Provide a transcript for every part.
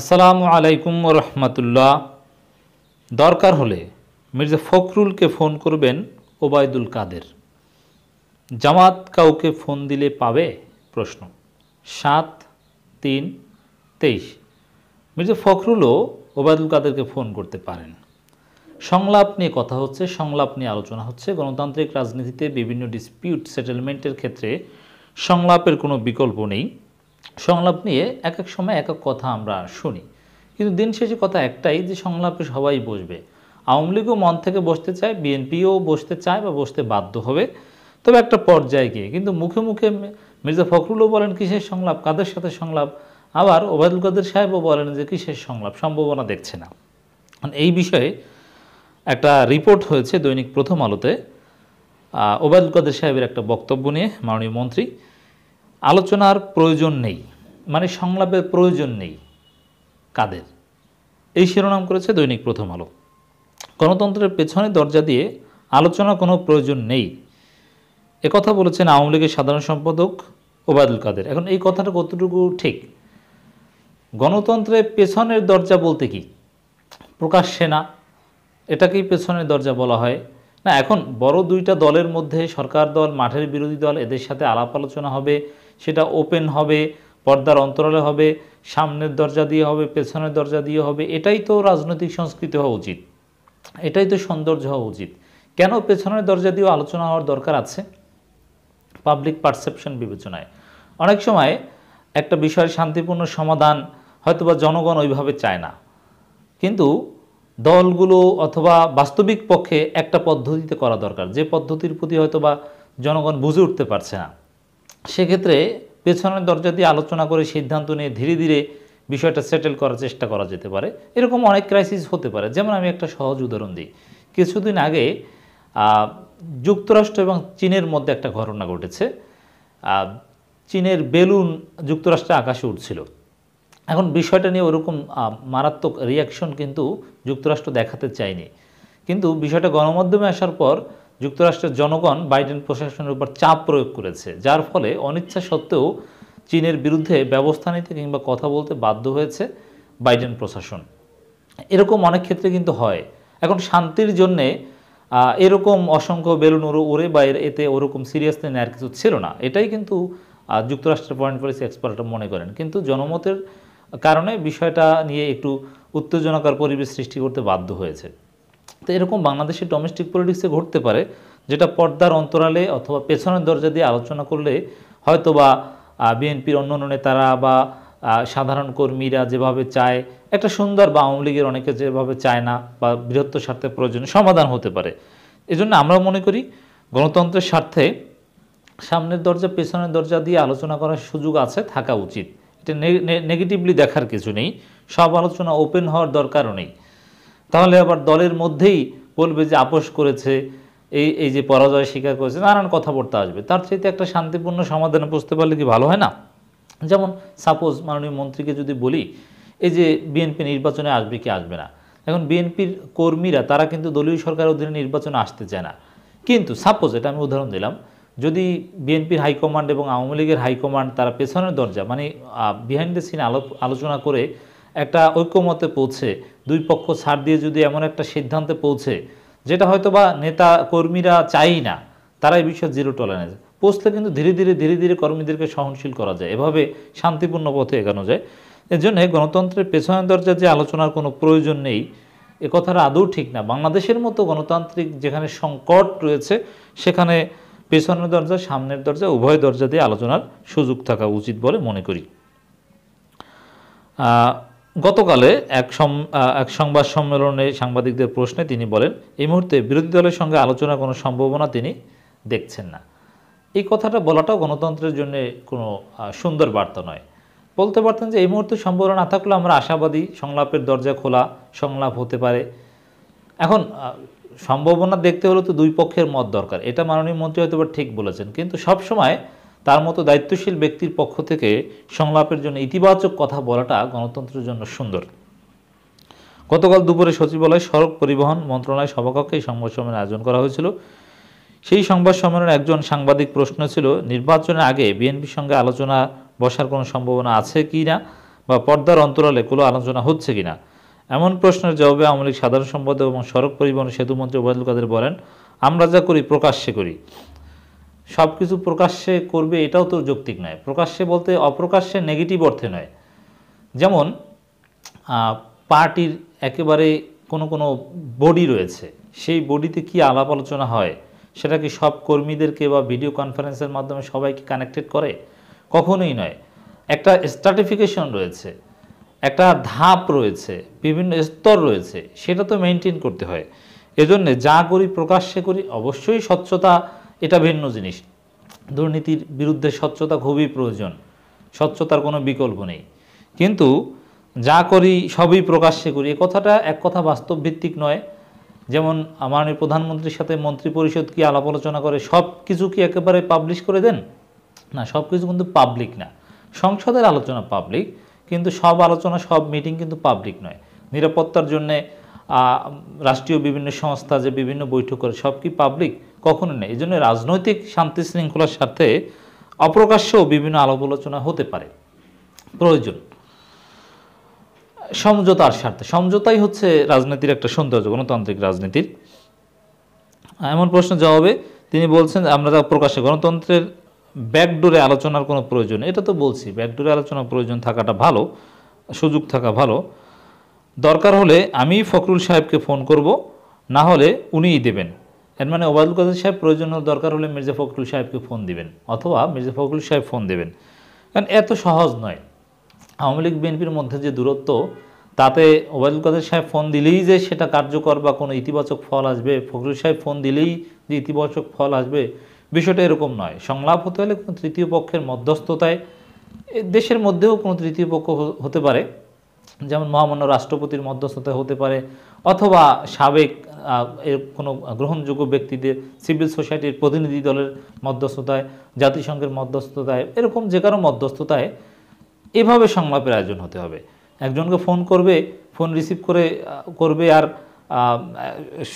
আসসালামু আলাইকুম রহমতুল্লাহ দরকার হলে মির্জা ফখরুলকে ফোন করবেন ওবায়দুল কাদের জামাত কাউকে ফোন দিলে পাবে প্রশ্ন সাত তিন তেইশ মির্জা ফখরুলও ওবায়দুল কাদেরকে ফোন করতে পারেন সংলাপ নিয়ে কথা হচ্ছে সংলাপ নিয়ে আলোচনা হচ্ছে গণতান্ত্রিক রাজনীতিতে বিভিন্ন ডিসপিউট সেটেলমেন্টের ক্ষেত্রে সংলাপের কোনো বিকল্প নেই সংলাপ নিয়ে এক এক সময় এক এক কথা আমরা শুনি কিন্তু দিন শেষে কথা একটাই যে সংলাপে সবাই বসবে আওয়ামী লীগও মন থেকে বসতে চায় বিএনপিও বসতে চায় বা বসতে বাধ্য হবে তবে একটা পর্যায়ে গিয়ে কিন্তু মুখে মুখে মির্জা ফখরুলও বলেন কিসের সংলাপ কাদের সাথে সংলাপ আবার ওবায়দুল কাদের সাহেবও বলেন যে কিসের সংলাপ সম্ভাবনা দেখছে না এই বিষয়ে একটা রিপোর্ট হয়েছে দৈনিক প্রথম আলোতে ওবায়দুল কাদের সাহেবের একটা বক্তব্য নিয়ে মাননীয় মন্ত্রী আলোচনার প্রয়োজন নেই মানে সংলাপের প্রয়োজন নেই কাদের এই শিরোনাম করেছে দৈনিক প্রথম আলো গণতন্ত্রের পেছনে দরজা দিয়ে আলোচনা কোনো প্রয়োজন নেই একথা বলেছেন আওয়ামী লীগের সাধারণ সম্পাদক ওবায়দুল কাদের এখন এই কথাটা কতটুকু ঠিক গণতন্ত্রের পেছনের দরজা বলতে কি প্রকাশ সেনা এটাকেই পেছনের দরজা বলা হয় না এখন বড় দুইটা দলের মধ্যে সরকার দল মাঠের বিরোধী দল এদের সাথে আলাপ আলোচনা হবে সেটা ওপেন হবে পর্দার অন্তরালে হবে সামনের দরজা দিয়ে হবে পেছনের দরজা দিয়ে হবে এটাই তো রাজনৈতিক সংস্কৃতি হওয়া উচিত এটাই তো সৌন্দর্য হওয়া উচিত কেন পেছনের দরজা দিয়েও আলোচনা হওয়ার দরকার আছে পাবলিক পারসেপশন বিবেচনায় অনেক সময় একটা বিষয়ের শান্তিপূর্ণ সমাধান হয়তোবা জনগণ ওইভাবে চায় না কিন্তু দলগুলো অথবা বাস্তবিক পক্ষে একটা পদ্ধতিতে করা দরকার যে পদ্ধতির প্রতি হয়তোবা জনগণ বুঝে উঠতে পারছে না সেক্ষেত্রে পেছনের দরজা দিয়ে আলোচনা করে সিদ্ধান্ত নিয়ে ধীরে ধীরে বিষয়টা সেটেল করার চেষ্টা করা যেতে পারে এরকম অনেক ক্রাইসিস হতে পারে যেমন আমি একটা সহজ উদাহরণ দিই কিছুদিন আগে যুক্তরাষ্ট্র এবং চীনের মধ্যে একটা ঘটনা ঘটেছে চীনের বেলুন যুক্তরাষ্ট্রে আকাশে উঠছিল এখন বিষয়টা নিয়ে ওরকম মারাত্মক রিয়াকশন কিন্তু যুক্তরাষ্ট্র দেখাতে চায়নি কিন্তু বিষয়টা গণমাধ্যমে আসার পর যুক্তরাষ্ট্রের জনগণ বাইডেন প্রশাসনের উপর চাপ প্রয়োগ করেছে যার ফলে অনিচ্ছা সত্ত্বেও চীনের বিরুদ্ধে ব্যবস্থা নিতে কিংবা কথা বলতে বাধ্য হয়েছে বাইডেন প্রশাসন এরকম অনেক ক্ষেত্রে কিন্তু হয় এখন শান্তির জন্যে এরকম অসংখ্য বেলুন ওরো ওরে বা এতে ওরকম সিরিয়াসলি নেওয়ার কিছু ছিল না এটাই কিন্তু যুক্তরাষ্ট্রের পয়েন্ট পলিসি এক্সপার্টরা মনে করেন কিন্তু জনমতের কারণে বিষয়টা নিয়ে একটু উত্তেজনাকর পরিবেশ সৃষ্টি করতে বাধ্য হয়েছে তো এরকম বাংলাদেশের ডোমেস্টিক পলিটিক্সে ঘটতে পারে যেটা পর্দার অন্তরালে অথবা পেছনের দরজা দিয়ে আলোচনা করলে হয়তো বা বিএনপির অন্য অন্য নেতারা বা সাধারণ কর্মীরা যেভাবে চায় একটা সুন্দর বা আওয়ামী লীগের অনেকে যেভাবে চায় না বা বৃহত্তর স্বার্থে প্রয়োজনে সমাধান হতে পারে এজন্য আমরা মনে করি গণতন্ত্রের স্বার্থে সামনের দরজা পেছনের দরজা দিয়ে আলোচনা করার সুযোগ আছে থাকা উচিত এটা নেগেটিভলি দেখার কিছু নেই সব আলোচনা ওপেন হওয়ার দরকারও নেই তাহলে আবার দলের মধ্যেই বলবে যে আপোষ করেছে এই এই যে পরাজয় স্বীকার করেছে নানান কথাবার্তা আসবে তার চাইতে একটা শান্তিপূর্ণ সমাধানে বুঝতে পারলে কি ভালো হয় না যেমন সাপোজ মাননীয় মন্ত্রীকে যদি বলি এই যে বিএনপি নির্বাচনে আসবে কি আসবে না এখন বিএনপির কর্মীরা তারা কিন্তু দলীয় সরকার অধীনে নির্বাচনে আসতে চায় না কিন্তু সাপোজ এটা আমি উদাহরণ দিলাম যদি বিএনপির হাইকমান্ড এবং আওয়ামী লীগের হাইকমান্ড তারা পেছনের দরজা মানে বিহাইন্ড দ্য সিন আলোচনা করে একটা ঐক্যমতে পৌঁছে দুই পক্ষ ছাড় দিয়ে যদি এমন একটা সিদ্ধান্তে পৌঁছে যেটা হয়তো বা নেতা কর্মীরা চাই না তারা এই বিষয়ে জিরো টলারেন্স পৌঁছলে কিন্তু ধীরে ধীরে ধীরে ধীরে কর্মীদেরকে সহনশীল করা যায় এভাবে শান্তিপূর্ণ পথে এগানো যায় এর জন্য গণতন্ত্রের পেছনের দরজা যে আলোচনার কোনো প্রয়োজন নেই এ কথাটা আদৌ ঠিক না বাংলাদেশের মতো গণতান্ত্রিক যেখানে সংকট রয়েছে সেখানে পেছনের দরজা সামনের দরজা উভয় দরজা দিয়ে আলোচনার সুযোগ থাকা উচিত বলে মনে করি গতকালে এক সম এক সংবাদ সম্মেলনে সাংবাদিকদের প্রশ্নে তিনি বলেন এই মুহূর্তে বিরোধী দলের সঙ্গে আলোচনা কোনো সম্ভাবনা তিনি দেখছেন না এই কথাটা বলাটাও গণতন্ত্রের জন্য কোনো সুন্দর বার্তা নয় বলতে পারতেন যে এই মুহূর্তে সম্ভাবনা না থাকলে আমরা আশাবাদী সংলাপের দরজা খোলা সংলাপ হতে পারে এখন সম্ভাবনা দেখতে হলে তো দুই পক্ষের মত দরকার এটা মাননীয় মন্ত্রী হয়তো ঠিক বলেছেন কিন্তু সবসময় তার মতো দায়িত্বশীল ব্যক্তির পক্ষ থেকে সংলাপের জন্য ইতিবাচক কথা বলাটা গণতন্ত্রের জন্য সুন্দর গতকাল দুপুরে সচিবালয় সড়ক পরিবহন মন্ত্রণালয় সভাকক্ষে এই সংবাদ সম্মেলন আয়োজন করা হয়েছিল সেই সংবাদ সম্মেলনে একজন সাংবাদিক প্রশ্ন ছিল নির্বাচনের আগে বিএনপির সঙ্গে আলোচনা বসার কোনো সম্ভাবনা আছে কি না বা পর্দার অন্তরালে কোনো আলোচনা হচ্ছে কি না এমন প্রশ্নের জবাবে আওয়ামী লীগ সাধারণ সম্পাদক এবং সড়ক পরিবহন সেতুমন্ত্রী ওবায়দুল কাদের বলেন আমরা যা করি প্রকাশ্যে করি সব কিছু প্রকাশ্যে করবে এটাও তো যৌক্তিক নয় প্রকাশ্যে বলতে অপ্রকাশ্যে নেগেটিভ অর্থে নয় যেমন পার্টির একেবারে কোনো কোনো বডি রয়েছে সেই বডিতে কি আলাপ আলোচনা হয় সেটা কি সব কর্মীদেরকে বা ভিডিও কনফারেন্সের মাধ্যমে সবাইকে কানেক্টেড করে কখনোই নয় একটা স্টার্টিফিকেশন রয়েছে একটা ধাপ রয়েছে বিভিন্ন স্তর রয়েছে সেটা তো মেনটেন করতে হয় এজন্য যা করি প্রকাশ্যে করি অবশ্যই স্বচ্ছতা এটা ভিন্ন জিনিস দুর্নীতির বিরুদ্ধে স্বচ্ছতা খুবই প্রয়োজন স্বচ্ছতার কোনো বিকল্প নেই কিন্তু যা করি সবই প্রকাশ্যে করি এ কথাটা এক কথা বাস্তবভিত্তিক নয় যেমন মাননীয় প্রধানমন্ত্রীর সাথে মন্ত্রী পরিষদ কি আলাপ আলোচনা করে সব কিছু কি একেবারে পাবলিশ করে দেন না সব কিছু কিন্তু পাবলিক না সংসদের আলোচনা পাবলিক কিন্তু সব আলোচনা সব মিটিং কিন্তু পাবলিক নয় নিরাপত্তার জন্যে রাষ্ট্রীয় বিভিন্ন সংস্থা যে বিভিন্ন বৈঠক করে সব কি পাবলিক কখনো নেই এই জন্য রাজনৈতিক শান্তি শৃঙ্খলার সাথে অপ্রকাশ্যও বিভিন্ন আলোপ আলোচনা হতে পারে প্রয়োজন সমঝোতার স্বার্থে সমঝোতাই হচ্ছে রাজনীতির একটা সৌন্দর্য গণতান্ত্রিক রাজনীতির এমন প্রশ্ন জবাবে তিনি বলছেন আমরা তা প্রকাশ্যে গণতন্ত্রের ব্যাকডোরে আলোচনার কোনো প্রয়োজন এটা তো বলছি ব্যাকডোরে আলোচনার প্রয়োজন থাকাটা ভালো সুযোগ থাকা ভালো দরকার হলে আমি ফখরুল সাহেবকে ফোন করব না হলে উনিই দেবেন এর মানে ওবায়দুল কাদের সাহেব প্রয়োজন দরকার হলে মির্জা ফখরুল সাহেবকে ফোন দিবেন অথবা মির্জা ফখরুল সাহেব ফোন দেবেন কারণ এত সহজ নয় আওয়ামী লীগ বিএনপির মধ্যে যে দূরত্ব তাতে ওবায়দুল কাদের সাহেব ফোন দিলেই যে সেটা কার্যকর বা কোনো ইতিবাচক ফল আসবে ফখরুল সাহেব ফোন দিলেই যে ইতিবাচক ফল আসবে বিষয়টা এরকম নয় সংলাপ হতে হলে কোনো তৃতীয় পক্ষের মধ্যস্থতায় দেশের মধ্যেও কোনো তৃতীয় পক্ষ হতে পারে যেমন মহামান্য রাষ্ট্রপতির মধ্যস্থতা হতে পারে অথবা সাবেক এর কোনো গ্রহণযোগ্য ব্যক্তিদের সিভিল সোসাইটির প্রতিনিধি দলের মধ্যস্থতায় জাতিসংঘের মধ্যস্থতায় এরকম যে কারো মধ্যস্থতায় এভাবে সংলাপের আয়োজন হতে হবে একজনকে ফোন করবে ফোন রিসিভ করে করবে আর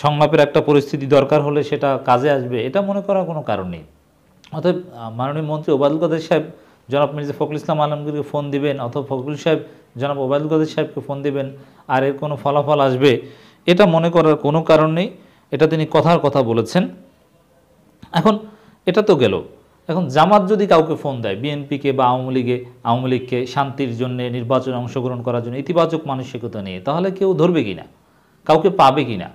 সংলাপের একটা পরিস্থিতি দরকার হলে সেটা কাজে আসবে এটা মনে করার কোনো কারণ নেই অতএব মাননীয় মন্ত্রী ওবায়দুল কাদের সাহেব জনাব মির্জা ফখরুল ইসলাম আলমগীরকে ফোন দিবেন অথবা ফখরুল সাহেব জনাব ওবায়দুল কাদের সাহেবকে ফোন দিবেন আর এর কোনো ফলাফল আসবে এটা মনে করার কোনো কারণ নেই এটা তিনি কথার কথা বলেছেন এখন এটা তো গেল এখন জামাত যদি কাউকে ফোন দেয় বিএনপিকে বা আওয়ামী লীগে আওয়ামী লীগকে শান্তির জন্য নির্বাচনে অংশগ্রহণ করার জন্য ইতিবাচক মানসিকতা নিয়ে তাহলে কেউ ধরবে কি না কাউকে পাবে কি না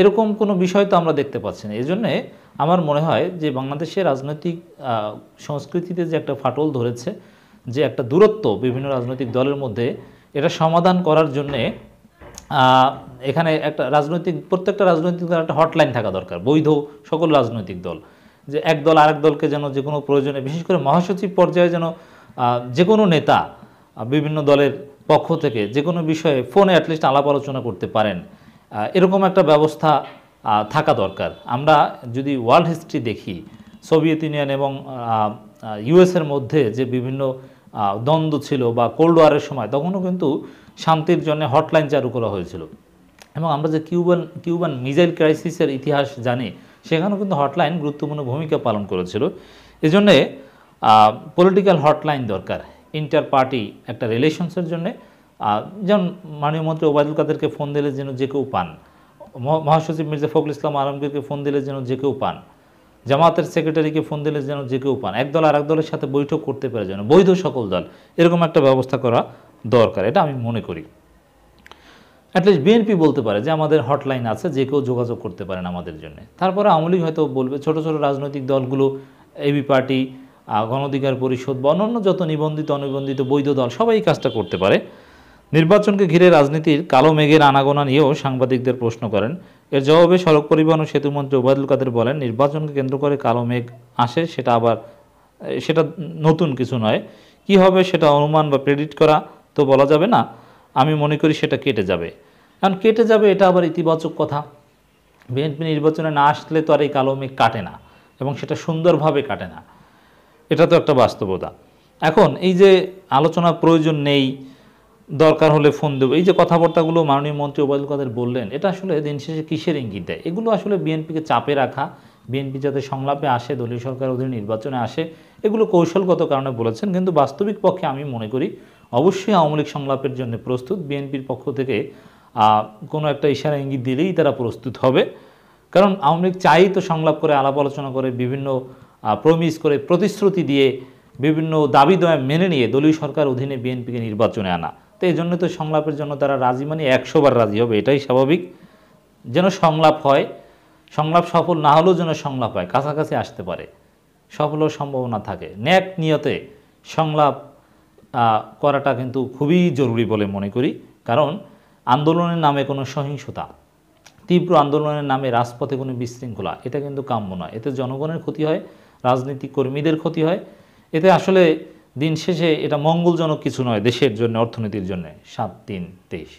এরকম কোনো বিষয় তো আমরা দেখতে পাচ্ছি না এজন্যে আমার মনে হয় যে বাংলাদেশের রাজনৈতিক সংস্কৃতিতে যে একটা ফাটল ধরেছে যে একটা দূরত্ব বিভিন্ন রাজনৈতিক দলের মধ্যে এটা সমাধান করার জন্যে এখানে একটা রাজনৈতিক প্রত্যেকটা রাজনৈতিক দল একটা হটলাইন থাকা দরকার বৈধ সকল রাজনৈতিক দল যে এক দল আরেক দলকে যেন যে কোনো প্রয়োজনে বিশেষ করে মহাসচিব পর্যায়ে যেন যে কোনো নেতা বিভিন্ন দলের পক্ষ থেকে যে কোনো বিষয়ে ফোনে অ্যাটলিস্ট আলাপ আলোচনা করতে পারেন এরকম একটা ব্যবস্থা থাকা দরকার আমরা যদি ওয়ার্ল্ড হিস্ট্রি দেখি সোভিয়েত ইউনিয়ন এবং ইউএসের মধ্যে যে বিভিন্ন দ্বন্দ্ব ছিল বা কোল্ড ওয়ারের সময় তখনও কিন্তু শান্তির জন্য হটলাইন চালু করা হয়েছিল এবং আমরা যে কিউবান কিউবান মিজাইল ক্রাইসিসের ইতিহাস জানি সেখানেও কিন্তু হটলাইন গুরুত্বপূর্ণ ভূমিকা পালন করেছিল এজন্যে পলিটিক্যাল হটলাইন দরকার ইন্টার পার্টি একটা রিলেশনসের জন্যে যেমন মাননীয় মন্ত্রী ওবায়দুল কাদেরকে ফোন দিলে যেন যে কেউ পান মহাসচিব মির্জা ফখরুল ইসলাম আলমগীরকে ফোন দিলে যেন যে কেউ পান জামাতের সেক্রেটারিকে ফোন দিলে যেন যে কেউ পান একদল আর দলের সাথে বৈঠক করতে পারে যেন বৈধ সকল দল এরকম একটা ব্যবস্থা করা দরকার এটা আমি মনে করি অ্যাটলিস্ট বিএনপি বলতে পারে যে আমাদের হটলাইন আছে যে কেউ যোগাযোগ করতে পারেন আমাদের জন্য তারপরে আওয়ামী হয়তো বলবে ছোট ছোট রাজনৈতিক দলগুলো এবি পার্টি গণধিকার পরিষদ বা অন্যান্য যত নিবন্ধিত অনিবন্ধিত বৈধ দল সবাই এই কাজটা করতে পারে নির্বাচনকে ঘিরে রাজনীতির কালো মেঘের আনাগোনা নিয়েও সাংবাদিকদের প্রশ্ন করেন এর জবাবে সড়ক পরিবহন ও সেতুমন্ত্রী ওবায়দুল কাদের বলেন নির্বাচনকে কেন্দ্র করে কালো মেঘ আসে সেটা আবার সেটা নতুন কিছু নয় কি হবে সেটা অনুমান বা প্রেডিট করা তো বলা যাবে না আমি মনে করি সেটা কেটে যাবে কারণ কেটে যাবে এটা আবার ইতিবাচক কথা বিএনপি নির্বাচনে না আসলে তো আর এই কালো মেঘ কাটে না এবং সেটা সুন্দরভাবে কাটে না এটা তো একটা বাস্তবতা এখন এই যে আলোচনা প্রয়োজন নেই দরকার হলে ফোন দেবো এই যে কথাবার্তাগুলো মাননীয় মন্ত্রী ওবায়দুল কাদের বললেন এটা আসলে দিন শেষে কিসের ইঙ্গিত দেয় এগুলো আসলে বিএনপিকে চাপে রাখা বিএনপি যাতে সংলাপে আসে দলীয় সরকার অধীনে নির্বাচনে আসে এগুলো কৌশলগত কারণে বলেছেন কিন্তু বাস্তবিক পক্ষে আমি মনে করি অবশ্যই আওয়ামী লীগ সংলাপের জন্য প্রস্তুত বিএনপির পক্ষ থেকে কোনো একটা ইশারা ইঙ্গিত দিলেই তারা প্রস্তুত হবে কারণ আওয়ামী লীগ চাই তো সংলাপ করে আলাপ আলোচনা করে বিভিন্ন প্রমিস করে প্রতিশ্রুতি দিয়ে বিভিন্ন দাবি দয়া মেনে নিয়ে দলীয় সরকার অধীনে বিএনপিকে নির্বাচনে আনা তো এই জন্য তো সংলাপের জন্য তারা রাজি মানে একশোবার রাজি হবে এটাই স্বাভাবিক যেন সংলাপ হয় সংলাপ সফল না হলেও যেন সংলাপ হয় কাছাকাছি আসতে পারে সফল সম্ভাবনা থাকে ন্যাক নিয়তে সংলাপ করাটা কিন্তু খুবই জরুরি বলে মনে করি কারণ আন্দোলনের নামে কোনো সহিংসতা তীব্র আন্দোলনের নামে রাজপথে কোনো বিশৃঙ্খলা এটা কিন্তু কাম্য নয় এতে জনগণের ক্ষতি হয় রাজনীতিক কর্মীদের ক্ষতি হয় এতে আসলে দিন শেষে এটা মঙ্গলজনক কিছু নয় দেশের জন্য অর্থনীতির জন্য সাত তিন তেইশ